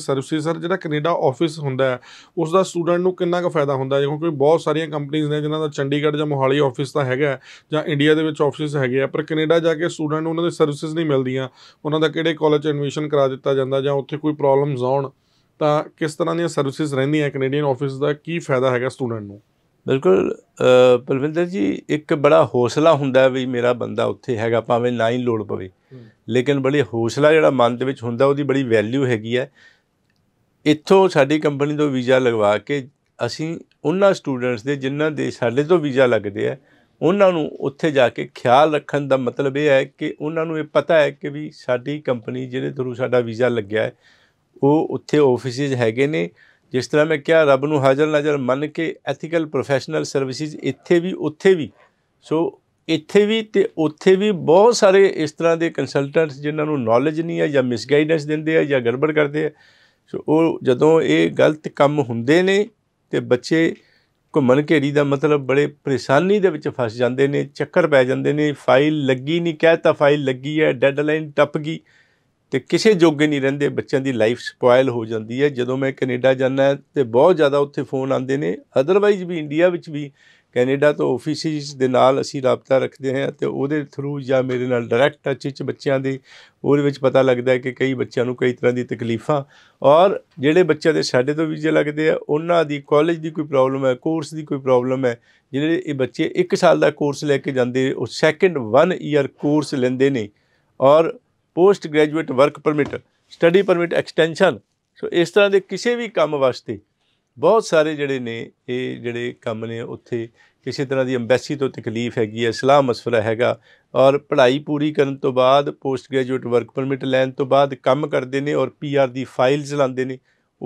sir ਜਿਹੜਾ Canada office ਹੁੰਦਾ ਹੈ ਉਸ ਦਾ ਸਟੂਡੈਂਟ ਨੂੰ ਕਿੰਨਾ ਕੁ ਫਾਇਦਾ ਹੁੰਦਾ ਹੈ ਕਿਉਂਕਿ ਬਹੁਤ ਸਾਰੀਆਂ ਕੰਪਨੀਆਂ ਨੇ ਜਿਨ੍ਹਾਂ ਦਾ ਚੰਡੀਗੜ੍ਹ ਜਾਂ ਮੋਹਾਲੀ ਆਫਿਸ ਤਾਂ ਹੈਗਾ ਜਾਂ ਇੰਡੀਆ ਦੇ ਵਿੱਚ ਆਫਿਸ ਹੈਗੇ ਆ ਪਰ ਕੈਨੇਡਾ ਜਾ ਕੇ ਸਟੂਡੈਂਟ ਨੂੰ ਉਹਨਾਂ ਦੇ ਸਰਵਿਸਿਸ ਨਹੀਂ ਮਿਲਦੀਆਂ ਉਹਨਾਂ ਦਾ ਕਿਹੜੇ ਕਾਲਜ ਐਡਮਿਸ਼ਨ ਕਰਾ ਦਿੱਤਾ ਜਾਂਦਾ ਜਾਂ ਉੱਥੇ ਕੋਈ ਪ੍ਰੋਬਲਮਸ ਆਉਣ ਤਾਂ ਕਿਸ ਤਰ੍ਹਾਂ ਦੀਆਂ ਸਰਵਿਸਿਸ ਰਹਿੰਦੀਆਂ ਕੈਨੇਡੀਅਨ ਆਫਿਸ ਦਾ ਕੀ ਫਾਇਦਾ ਹੈਗਾ ਸਟੂਡੈਂਟ ਨੂੰ ਬਿਲਕੁਲ ਬਲਵਿੰਦਰ ਜੀ ਇੱਕ ਬੜਾ ਹੌਸਲਾ ਹੁੰਦਾ ਵੀ ਮੇਰਾ ਬੰਦਾ ਉੱਥੇ ਹੈਗਾ ਭਾਵੇਂ ਨਾ ਹੀ ਲੋੜ ਪਵੇ ਲੇਕਿਨ ਬੜੀ ਹੌਸਲਾ ਜਿਹੜਾ ਮਨ ਦੇ ਵਿੱਚ ਹੁੰਦਾ ਉਹਦੀ ਬੜੀ ਵੈਲਿਊ ਹੈਗੀ ਹੈ ਇੱਥੋਂ ਸਾਡੀ ਕੰਪਨੀ ਤੋਂ ਵੀਜ਼ਾ ਲਗਵਾ ਕੇ ਅਸੀਂ ਉਹਨਾਂ ਸਟੂਡੈਂਟਸ ਦੇ ਜਿਨ੍ਹਾਂ ਦੇ ਸਾਡੇ ਤੋਂ ਵੀਜ਼ਾ ਲੱਗਦੇ ਆ ਉਹਨਾਂ ਨੂੰ ਉੱਥੇ ਜਾ ਕੇ ਖਿਆਲ ਰੱਖਣ ਦਾ ਮਤਲਬ ਇਹ ਹੈ ਕਿ ਉਹਨਾਂ ਨੂੰ ਇਹ ਪਤਾ ਹੈ ਕਿ ਵੀ ਸਾਡੀ ਕੰਪਨੀ ਜਿਹਦੇ ਥਰੂ ਸਾਡਾ ਵੀਜ਼ਾ ਲੱਗਿਆ ਹੈ ਉਹ ਉੱਥੇ ਆਫਿਸਿਸ ਹੈਗੇ ਨੇ ਜਿਸ ਤਰ੍ਹਾਂ ਮੈਂ ਕਿਹਾ ਰੱਬ ਨੂੰ ਹਾਜ਼ਰ ਨਜ਼ਰ ਮੰਨ ਕੇ ਐਥੀਕਲ ਪ੍ਰੋਫੈਸ਼ਨਲ ਸਰਵਿਸਿਜ਼ ਇੱਥੇ ਵੀ ਉੱਥੇ ਵੀ ਸੋ ਇੱਥੇ ਵੀ ਤੇ ਉੱਥੇ ਵੀ ਬਹੁਤ ਸਾਰੇ ਇਸ ਤਰ੍ਹਾਂ ਦੇ ਕੰਸਲਟੈਂਟਸ ਜਿਨ੍ਹਾਂ ਨੂੰ ਨੌਲੇਜ ਨਹੀਂ ਹੈ ਜਾਂ ਮਿਸਗਾਈਡੈਂਸ ਦਿੰਦੇ ਆ ਜਾਂ ਗੜਬੜ ਕਰਦੇ ਆ ਸੋ ਉਹ ਜਦੋਂ ਇਹ ਗਲਤ ਕੰਮ ਹੁੰਦੇ ਨੇ ਤੇ ਬੱਚੇ ਘੁੰਮਣ ਘੇਰੀ ਦਾ ਮਤਲਬ ਬੜੇ ਪਰੇਸ਼ਾਨੀ ਦੇ ਵਿੱਚ ਫਸ ਜਾਂਦੇ ਨੇ ਚੱਕਰ ਪੈ ਜਾਂਦੇ ਨੇ ਫਾਈਲ ਲੱਗੀ ਨਹੀਂ ਕਹਿਤਾ ਫਾਈਲ ਲੱਗੀ ਹੈ ਡੈਡਲਾਈਨ ਟੱਪ ਗਈ ਤੇ ਕਿਸੇ ਜੋਗੇ ਨਹੀਂ ਰਹਿੰਦੇ ਬੱਚਿਆਂ ਦੀ ਲਾਈਫ ਸਪੋਇਲ ਹੋ ਜਾਂਦੀ ਹੈ ਜਦੋਂ ਮੈਂ ਕੈਨੇਡਾ ਜਾਂਦਾ ਤੇ ਬਹੁਤ ਜ਼ਿਆਦਾ ਉੱਥੇ ਫੋਨ ਆਉਂਦੇ ਨੇ ਅਦਰਵਾਈਜ਼ ਵੀ ਇੰਡੀਆ ਵਿੱਚ ਵੀ ਕੈਨੇਡਾ ਤੋਂ ਆਫੀਸਿਸ ਦੇ ਨਾਲ ਅਸੀਂ ਰابطਾ ਰੱਖਦੇ ਹਾਂ ਤੇ ਉਹਦੇ ਥਰੂ ਜਾਂ ਮੇਰੇ ਨਾਲ ਡਾਇਰੈਕਟ ਟੱਚ ਵਿੱਚ ਬੱਚਿਆਂ ਦੇ ਉਹਦੇ ਵਿੱਚ ਪਤਾ ਲੱਗਦਾ ਹੈ ਕਿ ਕਈ ਬੱਚਿਆਂ ਨੂੰ ਕਈ ਤਰ੍ਹਾਂ ਦੀ ਤਕਲੀਫਾਂ ਔਰ ਜਿਹੜੇ ਬੱਚਿਆਂ ਦੇ ਸਾਡੇ ਤੋਂ ਵੀਜ਼ੇ ਲੱਗਦੇ ਆ ਉਹਨਾਂ ਦੀ ਕਾਲਜ ਦੀ ਕੋਈ ਪ੍ਰੋਬਲਮ ਹੈ ਕੋਰਸ ਦੀ ਕੋਈ ਪ੍ਰੋਬਲਮ ਹੈ ਜਿਹੜੇ ਇਹ ਬੱਚੇ 1 ਸਾਲ ਦਾ ਕੋਰਸ ਲੈ ਕੇ ਜਾਂਦੇ ਉਹ ਸੈਕੰਡ 1 ਇਅਰ ਕੋਰਸ ਲੈਂਦੇ ਨੇ ਔਰ post graduate work permit study permit extension so ਇਸ ਤਰ੍ਹਾਂ ਦੇ ਕਿਸੇ ਵੀ ਕੰਮ ਵਾਸਤੇ ਬਹੁਤ ਸਾਰੇ ਜਿਹੜੇ ਨੇ ਇਹ ਜਿਹੜੇ ਕੰਮ ਨੇ ਉੱਥੇ ਕਿਸੇ ਤਰ੍ਹਾਂ ਦੀ ਐਮਬੈਸੀ ਤੋਂ ਤਕਲੀਫ ਹੈਗੀ ਹੈ ਸਲਾਹ ਮਸਫਰਾ ਹੈਗਾ ਔਰ ਪੜ੍ਹਾਈ ਪੂਰੀ ਕਰਨ ਤੋਂ ਬਾਅਦ ਪੋਸਟ ਗ੍ਰੈਜੂਏਟ ਵਰਕ ਪਰਮਿਟ ਲੈਣ ਤੋਂ ਬਾਅਦ ਕੰਮ ਕਰਦੇ ਨੇ ਔਰ ਪੀਆਰ ਦੀ ਫਾਈਲਸ ਲਾਉਂਦੇ ਨੇ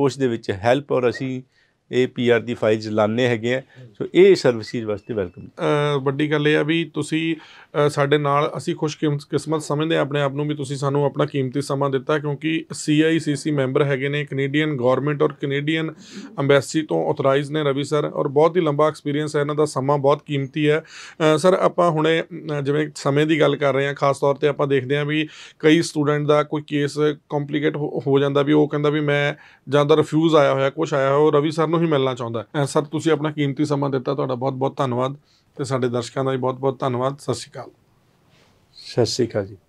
ਉਸ ਦੇ ਵਿੱਚ ਹੈਲਪ ਔਰ ਅਸੀਂ ਇਹ ਪੀਆਰ ਦੀ ਫਾਈਲ ਜਲਾਨੇ ਹੈਗੇ ਆ ਸੋ ਇਹ ਸਰਵਿਸਿਜ਼ ਵਾਸਤੇ ਵੈਲਕਮ ਵੱਡੀ ਗੱਲ ਇਹ ਆ ਵੀ ਤੁਸੀਂ ਸਾਡੇ ਨਾਲ ਅਸੀਂ ਖੁਸ਼ ਕਿਸਮਤ ਸਮਝਦੇ ਆ ਆਪਣੇ ਆਪ ਨੂੰ ਵੀ ਤੁਸੀਂ ਸਾਨੂੰ ਆਪਣਾ ਕੀਮਤੀ ਸਮਾਂ ਦਿੱਤਾ ਕਿਉਂਕਿ ਸੀਆਈਸੀਸੀ ਮੈਂਬਰ ਹੈਗੇ ਨੇ ਕੈਨੇਡੀਅਨ ਗਵਰਨਮੈਂਟ ਔਰ ਕੈਨੇਡੀਅਨ ਐਮਬੈਸੀ ਤੋਂ ਆਥੋਰਾਈਜ਼ ਨੇ ਰਵੀ ਸਰ ਔਰ ਬਹੁਤ ਹੀ ਲੰਬਾ ਐਕਸਪੀਰੀਅੰਸ ਹੈ ਇਹਨਾਂ ਦਾ ਸਮਾਂ ਬਹੁਤ ਕੀਮਤੀ ਹੈ ਸਰ ਆਪਾਂ ਹੁਣੇ ਜਿਵੇਂ ਸਮੇਂ ਦੀ ਗੱਲ ਕਰ ਰਹੇ ਹਾਂ ਖਾਸ ਤੌਰ ਤੇ ਆਪਾਂ ਦੇਖਦੇ ਹਾਂ ਵੀ ਕਈ ਸਟੂਡੈਂਟ ਦਾ ਕੋਈ ਕੇਸ ਕੰਪਲਿਕੇਟ ਹੋ ਜਾਂਦਾ ਵੀ ਉਹ ਕਹਿੰਦਾ ਵੀ ਮੈਂ ਜਾਂ ਰਿਫਿਊਜ਼ ਆਇਆ ਹੋਇਆ ਕੁਝ ਆਇਆ ਹੋ ਰਵੀ ਸਰ ਨੂੰ ਹੀ ਮਿਲਣਾ ਚਾਹੁੰਦਾ ਹੈ ਸਰ ਤੁਸੀਂ ਆਪਣਾ ਕੀਮਤੀ ਸਮਾਂ ਦਿੱਤਾ ਤੁਹਾਡਾ ਬਹੁਤ ਬਹੁਤ ਧੰਨਵਾਦ ਤੇ ਸਾਡੇ ਦਰਸ਼ਕਾਂ ਦਾ ਵੀ ਬਹੁਤ ਬਹੁਤ ਧੰਨਵਾਦ ਸਤਿ ਸ਼੍ਰੀ ਅਕਾਲ ਸਤਿ ਸ਼੍ਰੀ ਅਕਾਲ ਜੀ